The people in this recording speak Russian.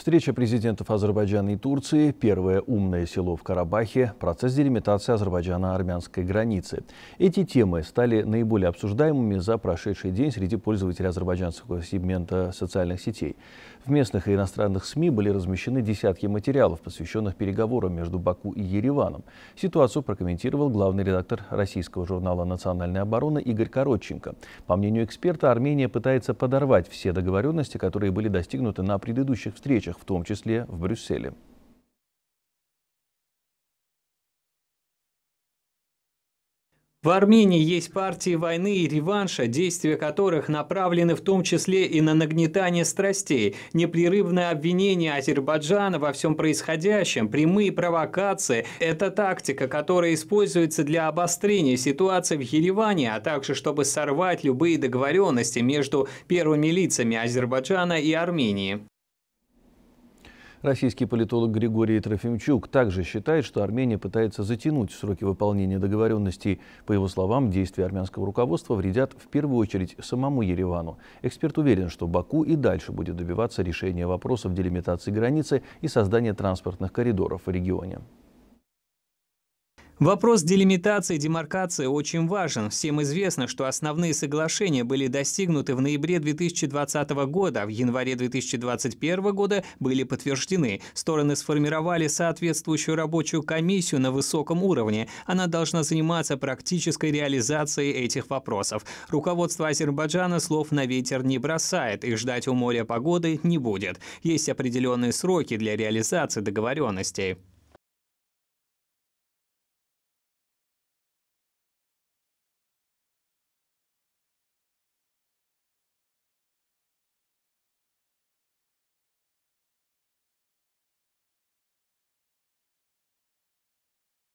Встреча президентов Азербайджана и Турции, первое умное село в Карабахе, процесс делимитации Азербайджана-армянской границы. Эти темы стали наиболее обсуждаемыми за прошедший день среди пользователей азербайджанского сегмента социальных сетей. В местных и иностранных СМИ были размещены десятки материалов, посвященных переговорам между Баку и Ереваном. Ситуацию прокомментировал главный редактор российского журнала «Национальная оборона» Игорь Коротченко. По мнению эксперта, Армения пытается подорвать все договоренности, которые были достигнуты на предыдущих встречах желающих, в том числе в Брюсселе. В Армении есть партии войны и реванша, действия которых направлены в том числе и на нагнетание страстей, непрерывное обвинение Азербайджана во всем происходящем, прямые провокации – это тактика, которая используется для обострения ситуации в Ереване, а также чтобы сорвать любые договоренности между первыми лицами Азербайджана и Армении. Российский политолог Григорий Трофимчук также считает, что Армения пытается затянуть сроки выполнения договоренностей. По его словам, действия армянского руководства вредят в первую очередь самому Еревану. Эксперт уверен, что Баку и дальше будет добиваться решения вопросов делимитации границы и создания транспортных коридоров в регионе. Вопрос делимитации и демаркации очень важен. Всем известно, что основные соглашения были достигнуты в ноябре 2020 года, а в январе 2021 года были подтверждены. Стороны сформировали соответствующую рабочую комиссию на высоком уровне. Она должна заниматься практической реализацией этих вопросов. Руководство Азербайджана слов на ветер не бросает и ждать у моря погоды не будет. Есть определенные сроки для реализации договоренностей.